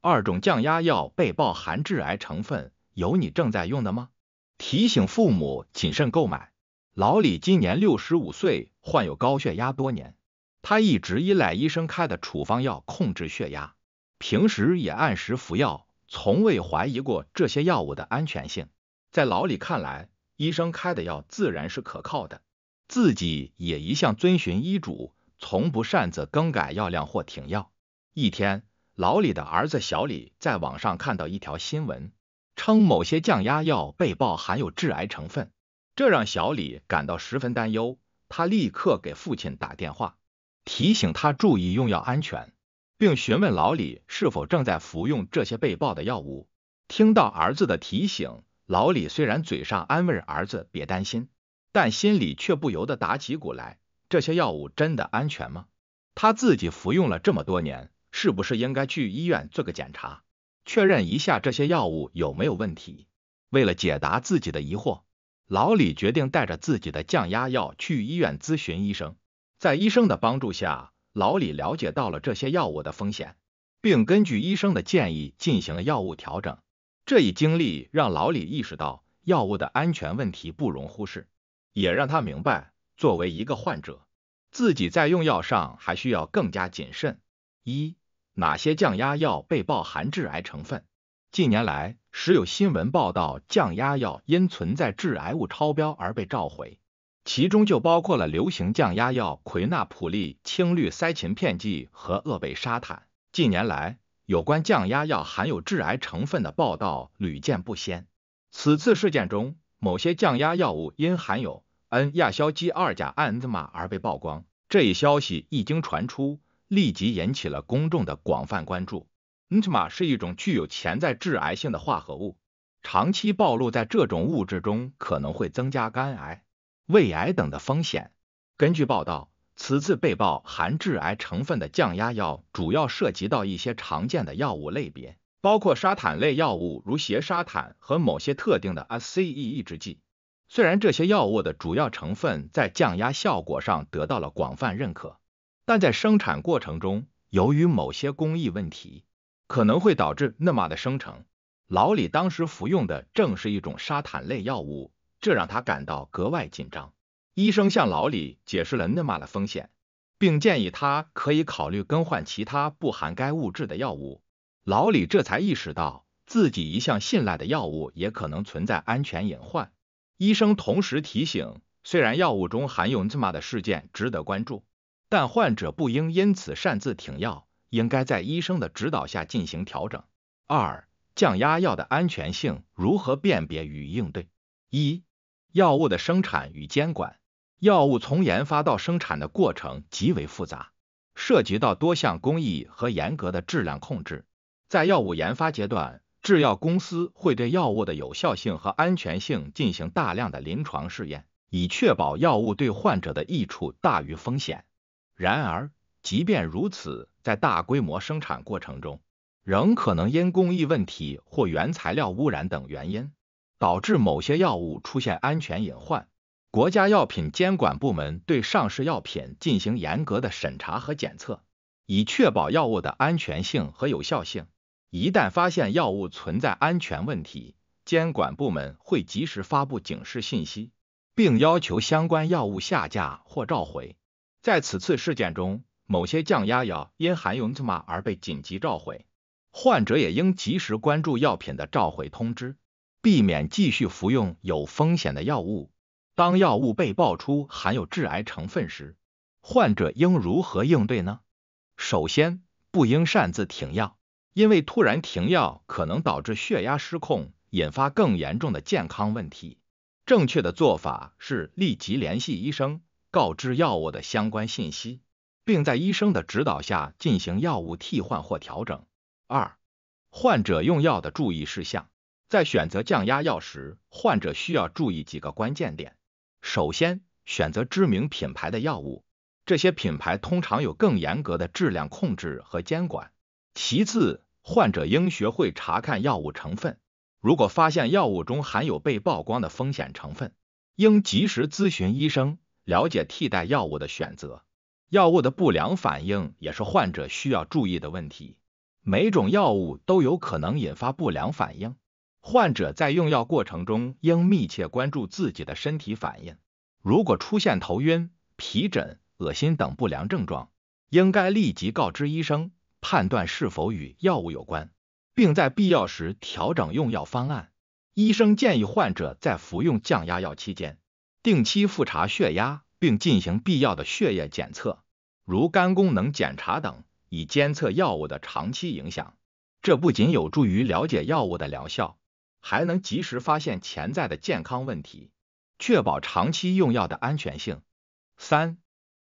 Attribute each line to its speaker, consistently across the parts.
Speaker 1: 二种降压药被曝含致癌成分，有你正在用的吗？提醒父母谨慎购买。老李今年六十五岁，患有高血压多年，他一直依赖医生开的处方药控制血压，平时也按时服药，从未怀疑过这些药物的安全性。在老李看来，医生开的药自然是可靠的，自己也一向遵循医嘱，从不擅自更改药量或停药。一天。老李的儿子小李在网上看到一条新闻，称某些降压药被曝含有致癌成分，这让小李感到十分担忧。他立刻给父亲打电话，提醒他注意用药安全，并询问老李是否正在服用这些被曝的药物。听到儿子的提醒，老李虽然嘴上安慰儿子别担心，但心里却不由得打起鼓来：这些药物真的安全吗？他自己服用了这么多年。是不是应该去医院做个检查，确认一下这些药物有没有问题？为了解答自己的疑惑，老李决定带着自己的降压药去医院咨询医生。在医生的帮助下，老李了解到了这些药物的风险，并根据医生的建议进行了药物调整。这一经历让老李意识到，药物的安全问题不容忽视，也让他明白，作为一个患者，自己在用药上还需要更加谨慎。一哪些降压药被曝含致癌成分？近年来，时有新闻报道降压药因存在致癌物超标而被召回，其中就包括了流行降压药奎那普利、氢氯噻嗪片剂和厄贝沙坦。近年来，有关降压药含有致癌成分的报道屡见不鲜。此次事件中，某些降压药物因含有 N 亚硝基二甲胺子马而被曝光。这一消息一经传出。立即引起了公众的广泛关注。NTMA 是一种具有潜在致癌性的化合物，长期暴露在这种物质中可能会增加肝癌、胃癌等的风险。根据报道，此次被曝含致癌成分的降压药主要涉及到一些常见的药物类别，包括沙坦类药物，如缬沙坦和某些特定的 ACE 抑制剂。虽然这些药物的主要成分在降压效果上得到了广泛认可。但在生产过程中，由于某些工艺问题，可能会导致内马的生成。老李当时服用的正是一种沙坦类药物，这让他感到格外紧张。医生向老李解释了内马的风险，并建议他可以考虑更换其他不含该物质的药物。老李这才意识到自己一向信赖的药物也可能存在安全隐患。医生同时提醒，虽然药物中含有内马的事件值得关注。但患者不应因此擅自停药，应该在医生的指导下进行调整。二、降压药的安全性如何辨别与应对？一、药物的生产与监管。药物从研发到生产的过程极为复杂，涉及到多项工艺和严格的质量控制。在药物研发阶段，制药公司会对药物的有效性和安全性进行大量的临床试验，以确保药物对患者的益处大于风险。然而，即便如此，在大规模生产过程中，仍可能因工艺问题或原材料污染等原因，导致某些药物出现安全隐患。国家药品监管部门对上市药品进行严格的审查和检测，以确保药物的安全性和有效性。一旦发现药物存在安全问题，监管部门会及时发布警示信息，并要求相关药物下架或召回。在此次事件中，某些降压药因含有吗而被紧急召回。患者也应及时关注药品的召回通知，避免继续服用有风险的药物。当药物被爆出含有致癌成分时，患者应如何应对呢？首先，不应擅自停药，因为突然停药可能导致血压失控，引发更严重的健康问题。正确的做法是立即联系医生。告知药物的相关信息，并在医生的指导下进行药物替换或调整。二、患者用药的注意事项：在选择降压药时，患者需要注意几个关键点。首先，选择知名品牌的药物，这些品牌通常有更严格的质量控制和监管。其次，患者应学会查看药物成分，如果发现药物中含有被曝光的风险成分，应及时咨询医生。了解替代药物的选择，药物的不良反应也是患者需要注意的问题。每种药物都有可能引发不良反应，患者在用药过程中应密切关注自己的身体反应。如果出现头晕、皮疹、恶心等不良症状，应该立即告知医生，判断是否与药物有关，并在必要时调整用药方案。医生建议患者在服用降压药期间。定期复查血压，并进行必要的血液检测，如肝功能检查等，以监测药物的长期影响。这不仅有助于了解药物的疗效，还能及时发现潜在的健康问题，确保长期用药的安全性。三、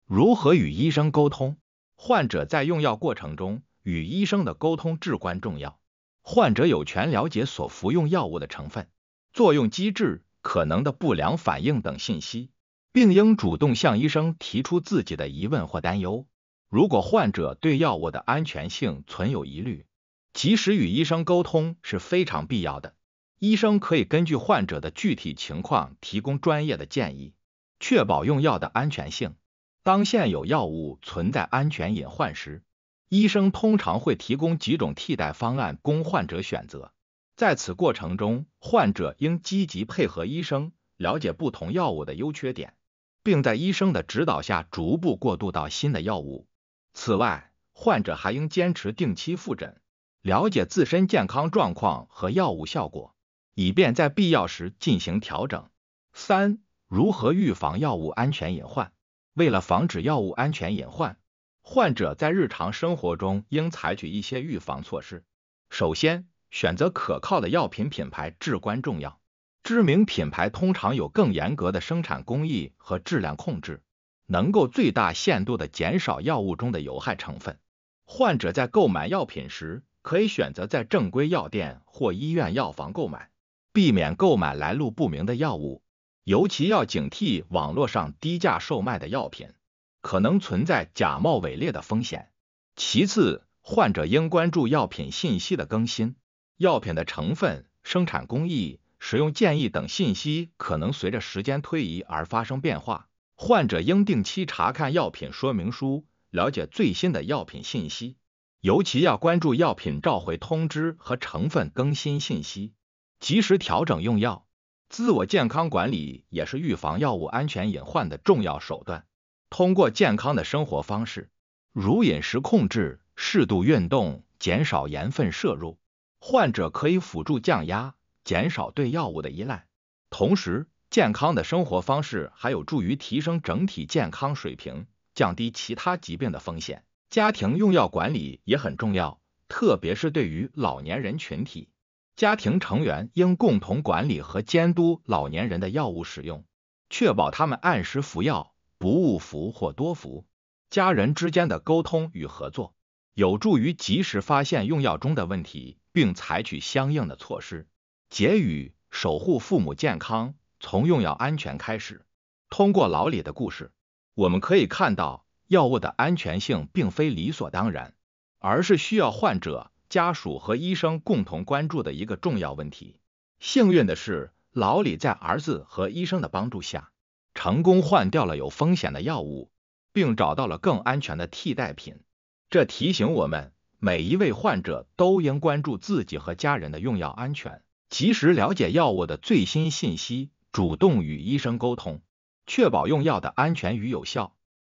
Speaker 1: 如何与医生沟通？患者在用药过程中与医生的沟通至关重要。患者有权了解所服用药物的成分、作用机制。可能的不良反应等信息，并应主动向医生提出自己的疑问或担忧。如果患者对药物的安全性存有疑虑，及时与医生沟通是非常必要的。医生可以根据患者的具体情况提供专业的建议，确保用药的安全性。当现有药物存在安全隐患时，医生通常会提供几种替代方案供患者选择。在此过程中，患者应积极配合医生，了解不同药物的优缺点，并在医生的指导下逐步过渡到新的药物。此外，患者还应坚持定期复诊，了解自身健康状况和药物效果，以便在必要时进行调整。三、如何预防药物安全隐患？为了防止药物安全隐患，患者在日常生活中应采取一些预防措施。首先，选择可靠的药品品牌至关重要。知名品牌通常有更严格的生产工艺和质量控制，能够最大限度地减少药物中的有害成分。患者在购买药品时，可以选择在正规药店或医院药房购买，避免购买来路不明的药物，尤其要警惕网络上低价售卖的药品，可能存在假冒伪劣的风险。其次，患者应关注药品信息的更新。药品的成分、生产工艺、使用建议等信息可能随着时间推移而发生变化，患者应定期查看药品说明书，了解最新的药品信息，尤其要关注药品召回通知和成分更新信息，及时调整用药。自我健康管理也是预防药物安全隐患的重要手段。通过健康的生活方式，如饮食控制、适度运动、减少盐分摄入。患者可以辅助降压，减少对药物的依赖，同时健康的生活方式还有助于提升整体健康水平，降低其他疾病的风险。家庭用药管理也很重要，特别是对于老年人群体，家庭成员应共同管理和监督老年人的药物使用，确保他们按时服药，不误服或多服。家人之间的沟通与合作，有助于及时发现用药中的问题。并采取相应的措施。结语：守护父母健康，从用药安全开始。通过老李的故事，我们可以看到，药物的安全性并非理所当然，而是需要患者、家属和医生共同关注的一个重要问题。幸运的是，老李在儿子和医生的帮助下，成功换掉了有风险的药物，并找到了更安全的替代品。这提醒我们。每一位患者都应关注自己和家人的用药安全，及时了解药物的最新信息，主动与医生沟通，确保用药的安全与有效。